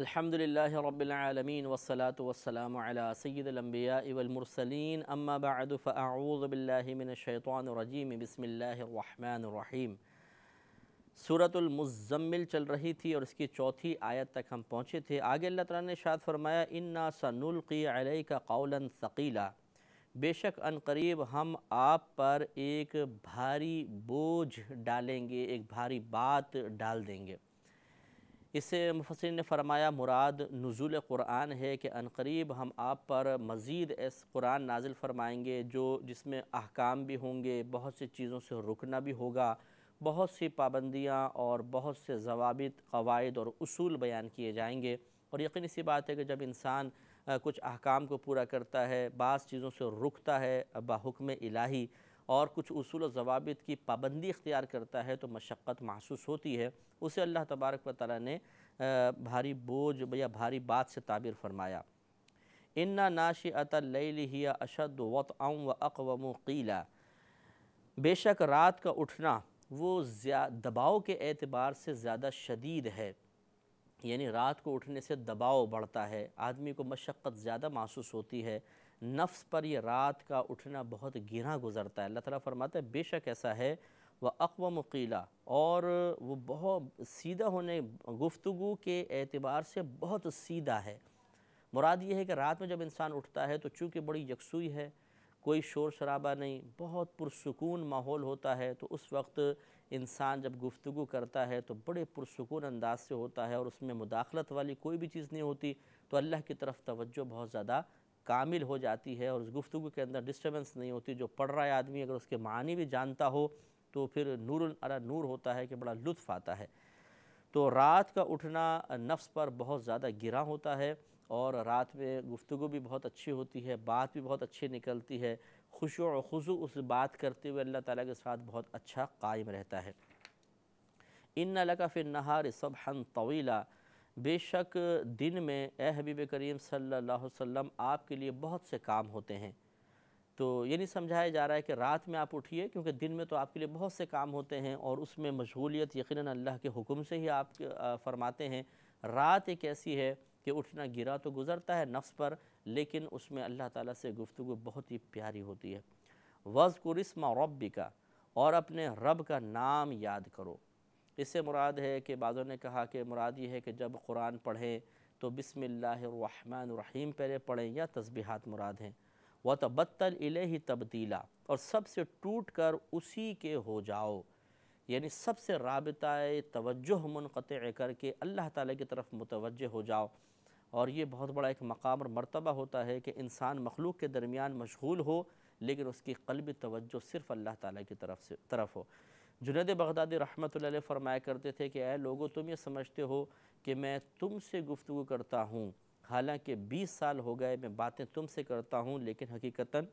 الحمد لله رب على سيد الأنبياء والمرسلين أما بعد فأعوذ بالله من الشيطان الرجیم بسم اللہ سورة المزمل چل رہی تھی اور اس کی چوتھی آیت تک ہم پہنچے تھے آگے اللہ تعالیٰ نے شاد فرمایا اِنَّا سَنُلْقِي عَلَيْكَ قَوْلًا ثَقِيلًا بے شک ان قریب ہم آپ پر ایک بھاری بوجھ ڈالیں گے ایک بھاری بات ڈال دیں گے اس سے مفسرین نے فرمایا مراد نزول قرآن ہے کہ انقریب ہم آپ پر مزید اس قرآن نازل فرمائیں گے جو جس میں احکام بھی ہوں گے بہت سی چیزوں سے رکنا بھی ہوگا بہت سی پابندیاں اور بہت سے ضوابط قواعد اور اصول بیان کیے جائیں گے اور یقین اسی بات ہے کہ جب انسان کچھ احکام کو پورا کرتا ہے بعض چیزوں سے رکتا ہے بحکم الہی اور کچھ اصول و ضوابط کی پابندی اختیار کرتا ہے تو مشقت محسوس ہوتی ہے اسے اللہ تبارک و تعالی نے بھاری بوجھ یا بھاری بات سے تعبیر فرمایا اِنَّا نَاشِئَةَ اللَّيْلِ هِيَ اشد وط وَأَقْوَمُ قِيلًا بے شک رات کا اٹھنا وہ دباؤ کے اعتبار سے زیادہ شدید ہے یعنی رات کو اٹھنے سے دباؤ بڑھتا ہے آدمی کو مشقت زیادہ محسوس ہوتی ہے نفس پر یہ رات کا اٹھنا بہت گرہ گزرتا ہے اللہ تعالیٰ فرماتا ہے بے شک ایسا ہے وہ اقوام قیلا اور وہ بہت سیدھا ہونے گفتگو کے اعتبار سے بہت سیدھا ہے مراد یہ ہے کہ رات میں جب انسان اٹھتا ہے تو چونکہ بڑی یکسوئی ہے کوئی شور شرابہ نہیں بہت پرسکون ماحول ہوتا ہے تو اس وقت انسان جب گفتگو کرتا ہے تو بڑے پرسکون انداز سے ہوتا ہے اور اس میں مداخلت والی کوئی بھی چیز نہیں ہوتی تو اللہ کی طرف توجہ بہت زیادہ کامل ہو جاتی ہے اور اس گفتگو کے اندر ڈسٹربنس نہیں ہوتی جو پڑھ رہا ہے آدمی اگر اس کے معنی بھی جانتا ہو تو پھر نورا نور ہوتا ہے کہ بڑا لطف آتا ہے تو رات کا اٹھنا نفس پر بہت زیادہ گرا ہوتا ہے اور رات میں گفتگو بھی بہت اچھی ہوتی ہے بات بھی بہت اچھی نکلتی ہے خوش و خضو اس بات کرتے ہوئے اللہ تعالیٰ کے ساتھ بہت اچھا قائم رہتا ہے ان لَكَ فِي النَّهَارِ صَبْحًا طَوِيلًا بے شک دن میں اے حبیب کریم صلی اللہ علیہ وسلم آپ کے لیے بہت سے کام ہوتے ہیں تو یہ نہیں سمجھایا جا رہا ہے کہ رات میں آپ اٹھیے کیونکہ دن میں تو آپ کے لیے بہت سے کام ہوتے ہیں اور اس میں مشغولیت یقیناً اللہ کے حکم سے ہی آپ فرماتے ہیں رات ایک ایسی ہے کہ اٹھنا گرا تو گزرتا ہے نفس پر لیکن اس میں اللہ تعالیٰ سے گفتگو بہت ہی پیاری ہوتی ہے وز کو کا اور اپنے رب کا نام یاد کرو اس سے مراد ہے کہ بعضوں نے کہا کہ مراد یہ ہے کہ جب قرآن پڑھیں تو بسم اللہ الرحمن الرحیم پہلے پڑھیں یا تسبیحات مراد ہیں وَتَبَتَّلْ إِلَيْهِ تَبْدِيلًا اور سب سے ٹوٹ کر اسی کے ہو جاؤ یعنی سب سے رابطہ توجہ منقطع کر کے اللہ تعالیٰ کی طرف متوجہ ہو جاؤ اور یہ بہت بڑا ایک مقام اور مرتبہ ہوتا ہے کہ انسان مخلوق کے درمیان مشغول ہو لیکن اس کی قلبی توجہ صرف اللہ تعالیٰ کی طرف سے طرف ہو جنید بغداد رحمۃ اللہ علیہ فرمایا کرتے تھے کہ اے لوگوں تم یہ سمجھتے ہو کہ میں تم سے گفتگو کرتا ہوں حالانکہ بیس سال ہو گئے میں باتیں تم سے کرتا ہوں لیکن حقیقتاً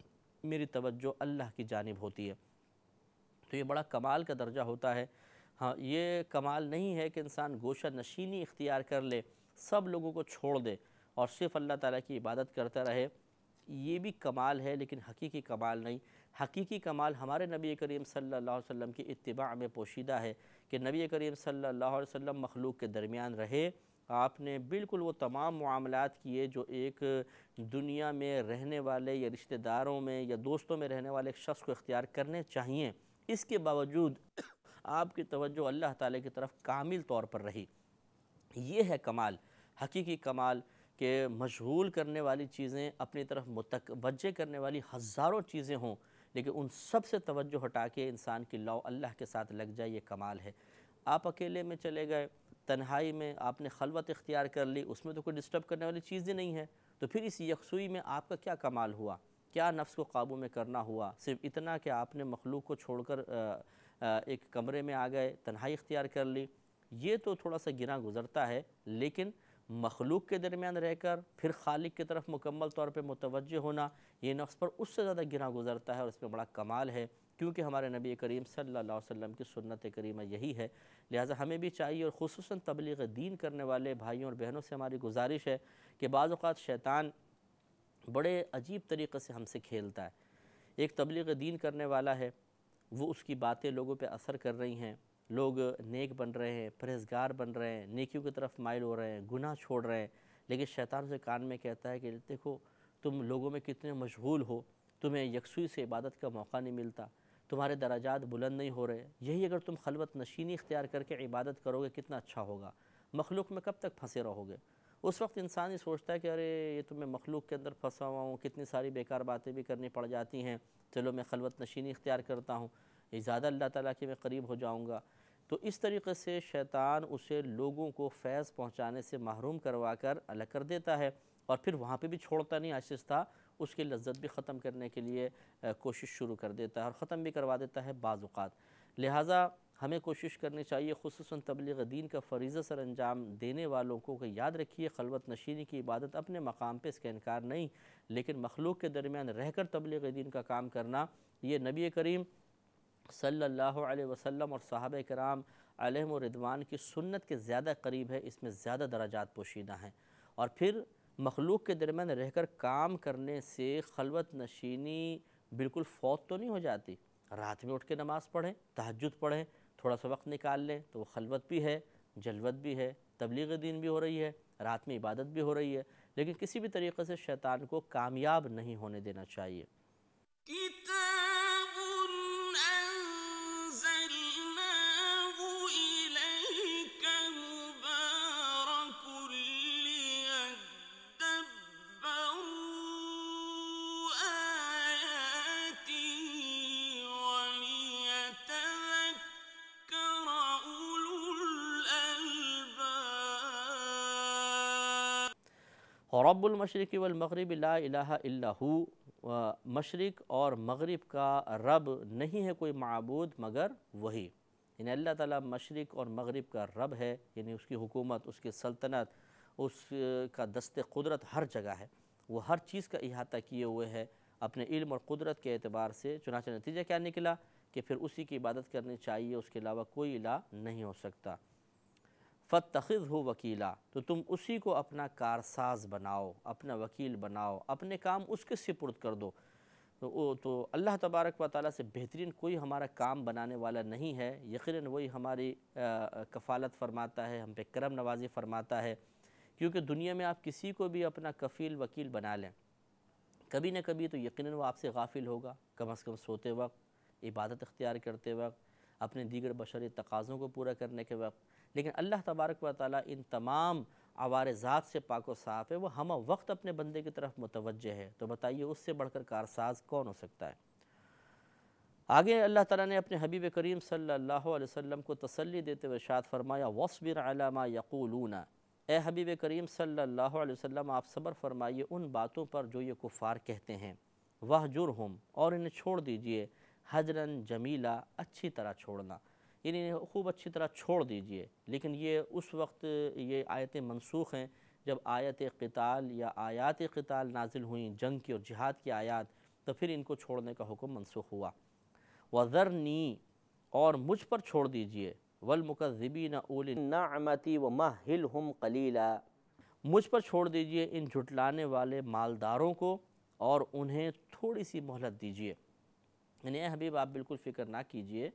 میری توجہ اللہ کی جانب ہوتی ہے تو یہ بڑا کمال کا درجہ ہوتا ہے ہاں یہ کمال نہیں ہے کہ انسان گوشہ نشینی اختیار کر لے سب لوگوں کو چھوڑ دے اور صرف اللہ تعالیٰ کی عبادت کرتا رہے یہ بھی کمال ہے لیکن حقیقی کمال نہیں حقیقی کمال ہمارے نبی کریم صلی اللہ علیہ وسلم کی اتباع میں پوشیدہ ہے کہ نبی کریم صلی اللہ علیہ وسلم مخلوق کے درمیان رہے آپ نے بالکل وہ تمام معاملات کیے جو ایک دنیا میں رہنے والے یا رشتہ داروں میں یا دوستوں میں رہنے والے ایک شخص کو اختیار کرنے چاہیے اس کے باوجود آپ کی توجہ اللہ تعالیٰ کی طرف کامل طور پر رہی یہ ہے کمال حقیقی کمال کہ مشغول کرنے والی چیزیں اپنی طرف متوجہ کرنے والی ہزاروں چیزیں ہوں لیکن ان سب سے توجہ ہٹا کے انسان کی لو اللہ کے ساتھ لگ جائے یہ کمال ہے آپ اکیلے میں چلے گئے تنہائی میں آپ نے خلوت اختیار کر لی اس میں تو کوئی ڈسٹرب کرنے والی چیز ہی نہیں ہے تو پھر اس یکسوئی میں آپ کا کیا کمال ہوا کیا نفس کو قابو میں کرنا ہوا صرف اتنا کہ آپ نے مخلوق کو چھوڑ کر ایک کمرے میں آ گئے تنہائی اختیار کر لی یہ تو تھوڑا سا گنا گزرتا ہے لیکن مخلوق کے درمیان رہ کر پھر خالق کی طرف مکمل طور پہ متوجہ ہونا یہ نفس پر اس سے زیادہ گنا گزرتا ہے اور اس میں بڑا کمال ہے کیونکہ ہمارے نبی کریم صلی اللہ علیہ وسلم کی سنت کریمہ یہی ہے لہٰذا ہمیں بھی چاہیے اور خصوصاً تبلیغ دین کرنے والے بھائیوں اور بہنوں سے ہماری گزارش ہے کہ بعض اوقات شیطان بڑے عجیب طریقے سے ہم سے کھیلتا ہے ایک تبلیغ دین کرنے والا ہے وہ اس کی باتیں لوگوں پہ اثر کر رہی ہیں لوگ نیک بن رہے ہیں پریزگار بن رہے ہیں نیکیوں کی طرف مائل ہو رہے ہیں گناہ چھوڑ رہے ہیں لیکن شیطان سے کان میں کہتا ہے کہ دیکھو تم لوگوں میں کتنے مشغول ہو تمہیں یکسوئی سے عبادت کا موقع نہیں ملتا تمہارے دراجات بلند نہیں ہو رہے یہی اگر تم خلوت نشینی اختیار کر کے عبادت کرو گے کتنا اچھا ہوگا مخلوق میں کب تک پھنسے رہو گے اس وقت انسان یہ سوچتا ہے کہ ارے یہ تمہیں مخلوق کے اندر پھنسا ہوا ہوں کتنی ساری بیکار باتیں بھی کرنی پڑ جاتی ہیں چلو میں خلوت نشینی اختیار کرتا ہوں زیادہ اللہ تعالیٰ کے میں قریب ہو جاؤں گا تو اس طریقے سے شیطان اسے لوگوں کو فیض پہنچانے سے محروم کروا کر الگ کر دیتا ہے اور پھر وہاں پہ بھی چھوڑتا نہیں آشستہ اس کی لذت بھی ختم کرنے کے لیے کوشش شروع کر دیتا ہے اور ختم بھی کروا دیتا ہے بعض اوقات لہٰذا ہمیں کوشش کرنی چاہیے خصوصاً تبلیغ دین کا فریضہ سر انجام دینے والوں کو کہ یاد رکھیے خلوت نشینی کی عبادت اپنے مقام پہ اس کا انکار نہیں لیکن مخلوق کے درمیان رہ کر تبلیغ دین کا کام کرنا یہ نبی کریم صلی اللہ علیہ وسلم اور صحابہ کرام علیہ و ردوان کی سنت کے زیادہ قریب ہے اس میں زیادہ دراجات پوشیدہ ہیں اور پھر مخلوق کے درمیان رہ کر کام کرنے سے خلوت نشینی بالکل فوت تو نہیں ہو جاتی رات میں اٹھ کے نماز پڑھیں تحجد پڑھیں تھوڑا سا وقت نکال لیں تو وہ خلوت بھی ہے جلوت بھی ہے تبلیغ دین بھی ہو رہی ہے رات میں عبادت بھی ہو رہی ہے لیکن کسی بھی طریقے سے شیطان کو کامیاب نہیں ہونے دینا چاہیے المشرق والمغرب لا الہ الا ہو مشرق اور مغرب کا رب نہیں ہے کوئی معبود مگر وہی یعنی اللہ تعالیٰ مشرق اور مغرب کا رب ہے یعنی اس کی حکومت اس کی سلطنت اس کا دست قدرت ہر جگہ ہے وہ ہر چیز کا احاطہ کیے ہوئے ہے اپنے علم اور قدرت کے اعتبار سے چنانچہ نتیجہ کیا نکلا کہ پھر اسی کی عبادت کرنی چاہیے اس کے علاوہ کوئی الہ نہیں ہو سکتا فتخذ ہو وکیلا تو تم اسی کو اپنا کارساز بناؤ اپنا وکیل بناؤ اپنے کام اس کے سپرد کر دو تو اللہ تبارک و تعالیٰ سے بہترین کوئی ہمارا کام بنانے والا نہیں ہے یقیناً وہی ہماری کفالت فرماتا ہے ہم پہ کرم نوازی فرماتا ہے کیونکہ دنیا میں آپ کسی کو بھی اپنا کفیل وکیل بنا لیں کبھی نہ کبھی تو یقیناً وہ آپ سے غافل ہوگا کم از کم سوتے وقت عبادت اختیار کرتے وقت اپنے دیگر بشری تقاضوں کو پورا کرنے کے وقت لیکن اللہ تبارک و تعالی ان تمام عوارضات سے پاک و صاف ہے وہ ہم وقت اپنے بندے کی طرف متوجہ ہے تو بتائیے اس سے بڑھ کر کارساز کون ہو سکتا ہے آگے اللہ تعالیٰ نے اپنے حبیب کریم صلی اللہ علیہ وسلم کو تسلی دیتے ہوئے شاد فرمایا وَصْبِرْ عَلَى مَا يَقُولُونَ اے حبیب کریم صلی اللہ علیہ وسلم آپ صبر فرمائیے ان باتوں پر جو یہ کفار کہتے ہیں وَحْجُرْهُمْ اور انہیں چھوڑ دیجئے حجرن جمیلہ اچھی طرح چھوڑنا یعنی خوب اچھی طرح چھوڑ دیجئے لیکن یہ اس وقت یہ آیتیں منسوخ ہیں جب آیت قتال یا آیات قتال نازل ہوئیں جنگ کی اور جہاد کی آیات تو پھر ان کو چھوڑنے کا حکم منسوخ ہوا وَذَرْنِي اور مجھ پر چھوڑ دیجئے وَالْمُكَذِّبِينَ أُولِ النَّعْمَةِ نا قَلِيلًا مجھ پر چھوڑ دیجئے ان جھٹلانے والے مالداروں کو اور انہیں تھوڑی سی مہلت یعنی اے حبیب آپ بالکل فکر نہ کیجئے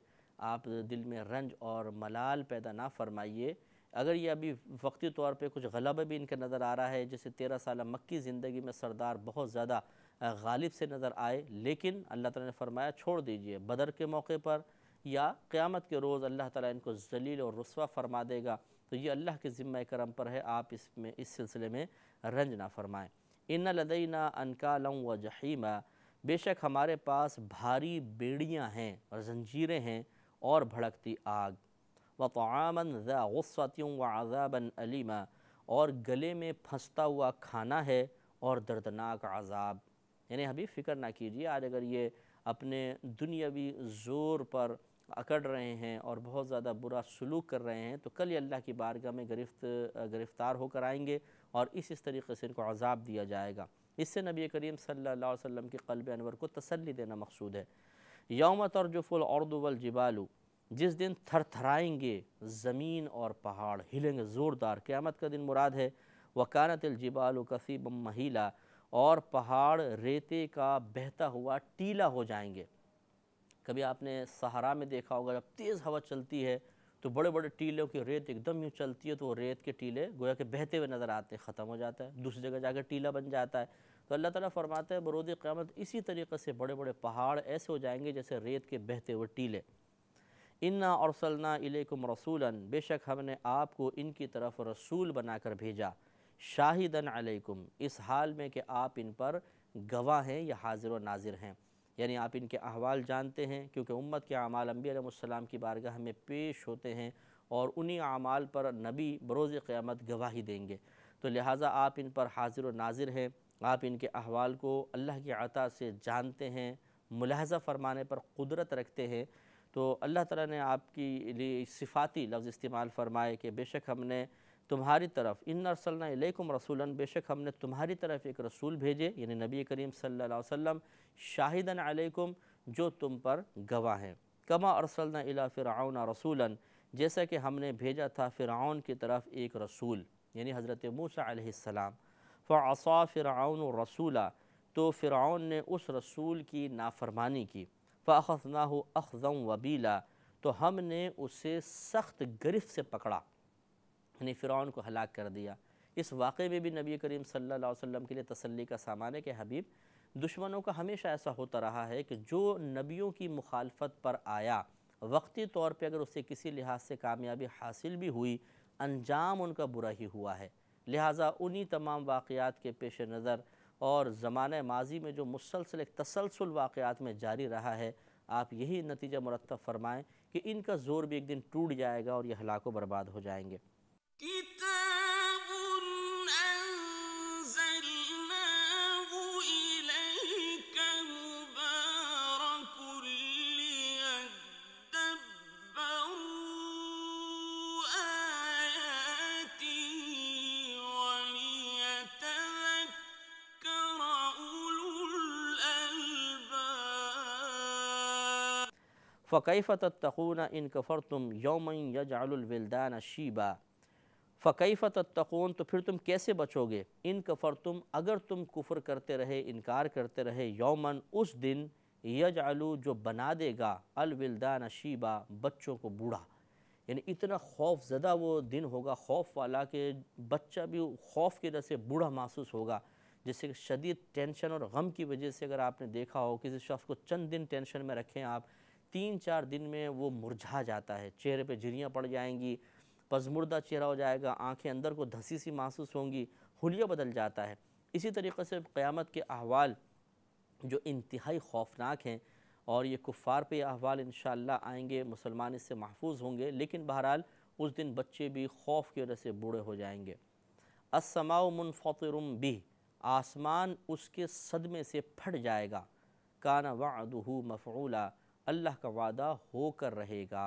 آپ دل میں رنج اور ملال پیدا نہ فرمائیے اگر یہ ابھی وقتی طور پہ کچھ غلب بھی ان کے نظر آ رہا ہے جیسے تیرہ سالہ مکی زندگی میں سردار بہت زیادہ غالب سے نظر آئے لیکن اللہ تعالیٰ نے فرمایا چھوڑ دیجئے بدر کے موقع پر یا قیامت کے روز اللہ تعالیٰ ان کو ذلیل اور رسوا فرما دے گا تو یہ اللہ کے ذمہ کرم پر ہے آپ اس میں اس سلسلے میں رنج نہ فرمائیں ان لَدَيْنَا لدئی نہ و بے شک ہمارے پاس بھاری بیڑیاں ہیں اور زنجیریں ہیں اور بھڑکتی آگ وَطَعَامًا ذَا غُصَّةٍ وَعَذَابًا ہوں علیمہ اور گلے میں پھنستا ہوا کھانا ہے اور دردناک عذاب یعنی ابھی فکر نہ کیجیے آج اگر یہ اپنے دنیاوی زور پر اکڑ رہے ہیں اور بہت زیادہ برا سلوک کر رہے ہیں تو کل یہ اللہ کی بارگاہ میں گرفت گرفتار ہو کر آئیں گے اور اس اس طریقے سے ان کو عذاب دیا جائے گا اس سے نبی کریم صلی اللہ علیہ وسلم کے قلب انور کو تسلی دینا مقصود ہے یوم ترجف جو والجبالو جس دن تھر تھرائیں گے زمین اور پہاڑ ہلیں گے زوردار قیامت کا دن مراد ہے وکانت الجبال قصیب مہیلا اور پہاڑ ریتے کا بہتا ہوا ٹیلا ہو جائیں گے کبھی آپ نے سہارا میں دیکھا ہوگا جب تیز ہوا چلتی ہے تو بڑے بڑے ٹیلوں کی ریت ایک دم یوں چلتی ہے تو وہ ریت کے ٹیلے گویا کہ بہتے ہوئے نظر آتے ختم ہو جاتا ہے دوسری جگہ جا کے ٹیلا بن جاتا ہے تو اللہ تعالیٰ فرماتا ہے برود قیامت اسی طریقے سے بڑے بڑے پہاڑ ایسے ہو جائیں گے جیسے ریت کے بہتے ہوئے ٹیلے انا اَرْسَلْنَا إِلَيْكُمْ رَسُولًا رسولاً بے شک ہم نے آپ کو ان کی طرف رسول بنا کر بھیجا شاہدن علیکم اس حال میں کہ آپ ان پر گواہ ہیں یا حاضر و ناظر ہیں یعنی آپ ان کے احوال جانتے ہیں کیونکہ امت کے اعمال انبی علیہ السلام کی بارگاہ ہمیں پیش ہوتے ہیں اور انہی اعمال پر نبی بروز قیامت گواہی دیں گے تو لہٰذا آپ ان پر حاضر و ناظر ہیں آپ ان کے احوال کو اللہ کی عطا سے جانتے ہیں ملاحظہ فرمانے پر قدرت رکھتے ہیں تو اللہ تعالیٰ نے آپ کی صفاتی لفظ استعمال فرمائے کہ بے شک ہم نے تمہاری طرف ارسلنا علیہم رسولا بے شک ہم نے تمہاری طرف ایک رسول بھیجے یعنی نبی کریم صلی اللہ علیہ وسلم شاہدن علیکم جو تم پر گواہ ہیں کما ارسلنا الہ فرعون رسولا جیسا کہ ہم نے بھیجا تھا فرعون کی طرف ایک رسول یعنی حضرت موسیٰ علیہ السلام فعصا فرعون الرسول تو فرعون نے اس رسول کی نافرمانی کی فاخذ اخذا ہو وبیلا تو ہم نے اسے سخت گرف سے پکڑا یعنی فرعون کو ہلاک کر دیا اس واقعے میں بھی نبی کریم صلی اللہ علیہ وسلم کے لیے تسلی کا سامان ہے کہ حبیب دشمنوں کا ہمیشہ ایسا ہوتا رہا ہے کہ جو نبیوں کی مخالفت پر آیا وقتی طور پہ اگر اسے کسی لحاظ سے کامیابی حاصل بھی ہوئی انجام ان کا برا ہی ہوا ہے لہٰذا انہی تمام واقعات کے پیش نظر اور زمانہ ماضی میں جو مسلسل ایک تسلسل واقعات میں جاری رہا ہے آپ یہی نتیجہ مرتب فرمائیں کہ ان کا زور بھی ایک دن ٹوٹ جائے گا اور یہ ہلاک و برباد ہو جائیں گے ثقیفۃ تقونا ان کفر تم یوم یجعل الولدان شیبہ فقیفتقون تو پھر تم کیسے بچو گے ان کفر تم اگر تم کفر کرتے رہے انکار کرتے رہے یومن اس دن یجعلو جو بنا دے گا الولدان شیبہ بچوں کو بوڑھا یعنی اتنا خوف زدہ وہ دن ہوگا خوف والا کہ بچہ بھی خوف کی طرح سے بوڑھا محسوس ہوگا جیسے کہ شدید ٹینشن اور غم کی وجہ سے اگر آپ نے دیکھا ہو کسی شخص کو چند دن ٹینشن میں رکھیں آپ تین چار دن میں وہ مرجھا جاتا ہے چہرے پہ جریاں پڑ جائیں گی پزمردہ چہرہ ہو جائے گا آنکھیں اندر کو دھسی سی محسوس ہوں گی ہلیہ بدل جاتا ہے اسی طریقے سے قیامت کے احوال جو انتہائی خوفناک ہیں اور یہ کفار پہ یہ احوال انشاءاللہ آئیں گے مسلمان اس سے محفوظ ہوں گے لیکن بہرحال اس دن بچے بھی خوف کی وجہ سے بوڑھے ہو جائیں گے اسماؤ منفطر بھی آسمان اس کے صدمے سے پھٹ جائے گا کانا وغ مفعولا اللہ کا وعدہ ہو کر رہے گا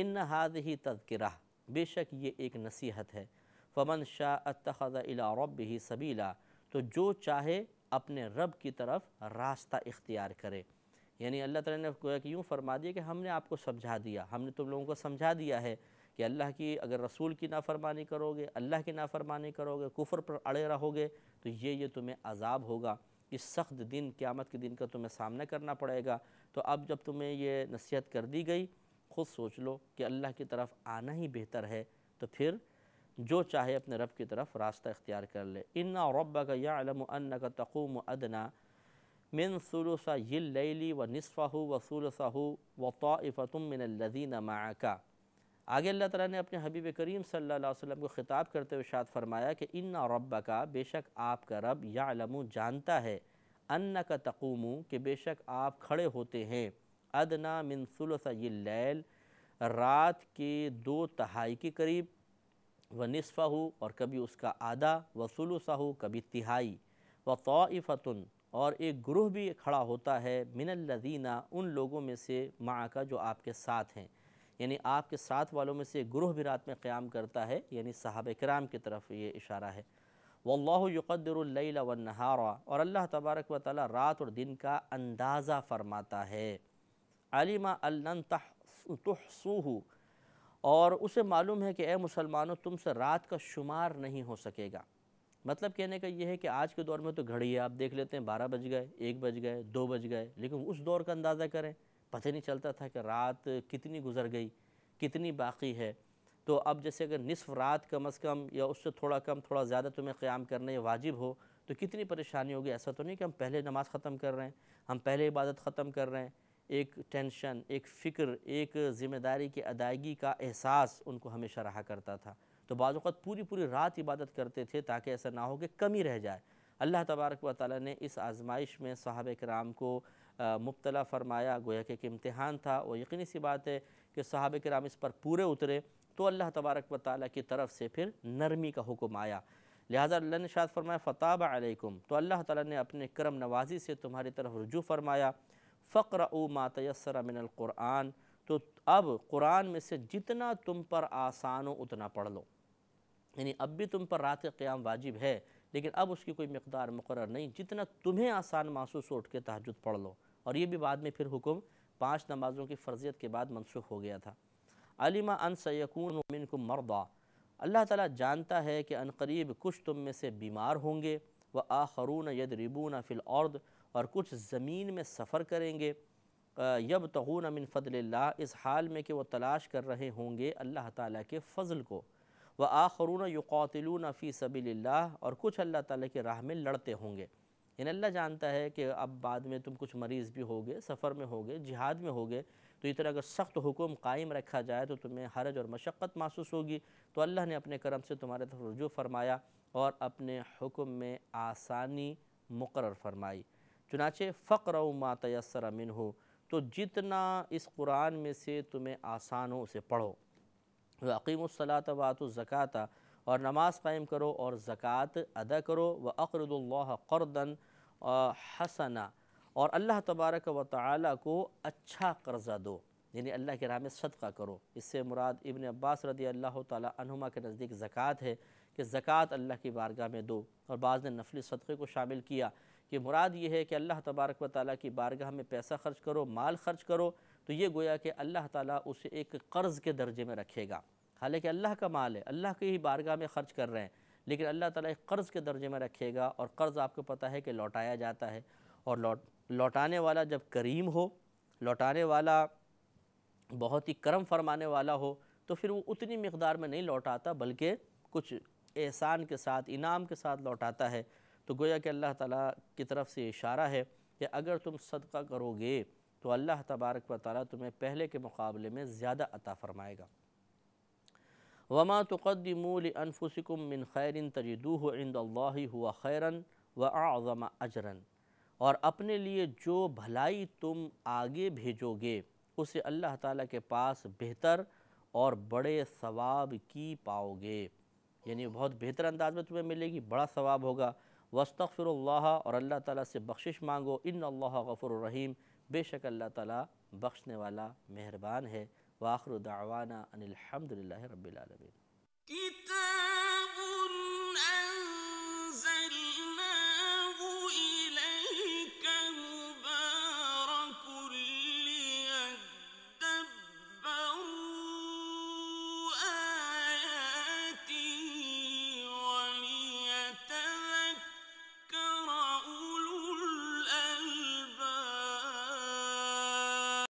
ان ہاض ہی تذکرہ بے شک یہ ایک نصیحت ہے فمن شاہ اتخذ الی ربه سبیلا تو جو چاہے اپنے رب کی طرف راستہ اختیار کرے یعنی اللہ تعالیٰ نے یوں فرما دیا کہ ہم نے آپ کو سمجھا دیا ہم نے تم لوگوں کو سمجھا دیا ہے کہ اللہ کی اگر رسول کی نافرمانی کرو گے اللہ کی نافرمانی کرو گے کفر پر اڑے رہو گے تو یہ یہ تمہیں عذاب ہوگا اس سخت دن قیامت کے دن کا تمہیں سامنا کرنا پڑے گا تو اب جب تمہیں یہ نصیحت کر دی گئی خود سوچ لو کہ اللہ کی طرف آنا ہی بہتر ہے تو پھر جو چاہے اپنے رب کی طرف راستہ اختیار کر لے اِنَّا رَبَّكَ يَعْلَمُ أَنَّكَ تَقُومُ أَدْنَا مِن انّ يِلَّيْلِ وَنِصْفَهُ و وَطَائِفَةٌ مِّنَ الَّذِينَ سا آگے اللہ تعالیٰ نے اپنے حبیب کریم صلی اللہ علیہ وسلم کو خطاب کرتے ہوئے شاد فرمایا کہ ان نا بے شک آپ کا رب يَعْلَمُ جانتا ہے انکا کا کہ بے شک آپ کھڑے ہوتے ہیں من منسل یہ لیل رات کے دو تہائی کے قریب و نصفہ ہو اور کبھی اس کا آدھا وسلوس ہو کبھی تہائی و طائفتن اور ایک گروہ بھی کھڑا ہوتا ہے من الدینہ ان لوگوں میں سے ماں کا جو آپ کے ساتھ ہیں یعنی آپ کے ساتھ والوں میں سے گروہ بھی رات میں قیام کرتا ہے یعنی صحابہ کرام کی طرف یہ اشارہ ہے واللہ یقدر اللیل والنہارا اور اللہ تبارک و تعالی رات اور دن کا اندازہ فرماتا ہے علیمہ اللن تحصوہ اور اسے معلوم ہے کہ اے مسلمانوں تم سے رات کا شمار نہیں ہو سکے گا مطلب کہنے کا یہ ہے کہ آج کے دور میں تو گھڑی ہے آپ دیکھ لیتے ہیں بارہ بج گئے ایک بج گئے دو بج گئے لیکن اس دور کا اندازہ کریں پتہ نہیں چلتا تھا کہ رات کتنی گزر گئی کتنی باقی ہے تو اب جیسے اگر نصف رات کم از کم یا اس سے تھوڑا کم تھوڑا زیادہ تمہیں قیام کرنے یہ واجب ہو تو کتنی پریشانی ہوگی ایسا تو نہیں کہ ہم پہلے نماز ختم کر رہے ہیں ہم پہلے عبادت ختم کر رہے ہیں ایک ٹینشن ایک فکر ایک ذمہ داری کی ادائیگی کا احساس ان کو ہمیشہ رہا کرتا تھا تو بعض اوقات پوری پوری رات عبادت کرتے تھے تاکہ ایسا نہ ہو کہ کمی رہ جائے اللہ تبارک و تعالی نے اس آزمائش میں صحابہ کرام کو مبتلا فرمایا گویا کہ ایک امتحان تھا وہ یقینی سی بات ہے کہ صحابہ کرام اس پر پورے اترے تو اللہ تبارک و تعالیٰ کی طرف سے پھر نرمی کا حکم آیا لہٰذا اللہ نے شاد فرمایا فطاب علیکم تو اللہ تعالیٰ نے اپنے کرم نوازی سے تمہاری طرف رجوع فرمایا فقر او ماتیسر من القرآن تو اب قرآن میں سے جتنا تم پر آسان ہو اتنا پڑھ لو یعنی اب بھی تم پر رات قیام واجب ہے لیکن اب اس کی کوئی مقدار مقرر نہیں جتنا تمہیں آسان محسوس ہو اٹھ کے تحجد پڑھ لو اور یہ بھی بعد میں پھر حکم پانچ نمازوں کی فرضیت کے بعد منسوخ ہو گیا تھا علم ان سیکون منکم مرضا اللہ تعالیٰ جانتا ہے کہ انقریب کچھ تم میں سے بیمار ہوں گے و آخرون یدربون فی الارض اور کچھ زمین میں سفر کریں گے یبتغون من فضل اللہ اس حال میں کہ وہ تلاش کر رہے ہوں گے اللہ تعالیٰ کے فضل کو و آخرون یقاتلون فی سبیل اللہ اور کچھ اللہ تعالیٰ کے راہ میں لڑتے ہوں گے یعنی اللہ جانتا ہے کہ اب بعد میں تم کچھ مریض بھی ہوگے سفر میں ہوگے جہاد میں ہوگے تو طرح اگر سخت حکم قائم رکھا جائے تو تمہیں حرج اور مشقت محسوس ہوگی تو اللہ نے اپنے کرم سے تمہارے طرف رجوع فرمایا اور اپنے حکم میں آسانی مقرر فرمائی چنانچہ فقر و ما تیسر امن ہو تو جتنا اس قرآن میں سے تمہیں آسان ہو اسے پڑھو و حقیم الصلاۃ وات اور نماز قائم کرو اور زکوٰۃ ادا کرو و اللَّهَ اللہ حَسَنًا حسنا اور اللہ تبارک و تعالی کو اچھا قرضہ دو یعنی اللہ کے راہ میں صدقہ کرو اس سے مراد ابن عباس رضی اللہ تعالی عنہما کے نزدیک زکوٰۃ ہے کہ زکوٰۃ اللہ کی بارگاہ میں دو اور بعض نے نفلی صدقے کو شامل کیا کہ مراد یہ ہے کہ اللہ تبارک و تعالی کی بارگاہ میں پیسہ خرچ کرو مال خرچ کرو تو یہ گویا کہ اللہ تعالیٰ اسے ایک قرض کے درجے میں رکھے گا حالانکہ اللہ کا مال ہے اللہ کی ہی بارگاہ میں خرچ کر رہے ہیں لیکن اللہ تعالیٰ ایک قرض کے درجے میں رکھے گا اور قرض آپ کو پتہ ہے کہ لوٹایا جاتا ہے اور لوٹ لوٹانے والا جب کریم ہو لوٹانے والا بہت ہی کرم فرمانے والا ہو تو پھر وہ اتنی مقدار میں نہیں لوٹاتا بلکہ کچھ احسان کے ساتھ انعام کے ساتھ لوٹاتا ہے تو گویا کہ اللہ تعالیٰ کی طرف سے اشارہ ہے کہ اگر تم صدقہ کرو گے تو اللہ تبارک و تعالیٰ تمہیں پہلے کے مقابلے میں زیادہ عطا فرمائے گا وما تو قدم من خیرن تجدوه عند خیرن هو آ وما اجرن اور اپنے لیے جو بھلائی تم آگے بھیجو گے اسے اللہ تعالیٰ کے پاس بہتر اور بڑے ثواب کی پاؤ گے یعنی بہت بہتر انداز میں تمہیں ملے گی بڑا ثواب ہوگا وَاسْتَغْفِرُ اللَّهَ اور اللہ تعالیٰ سے بخشش مانگو ان اللہ غَفُرُ الرحیم بے شک اللہ تعالیٰ بخشنے والا مہربان ہے واخردعوانہ ان الحمد للہ رب العالمین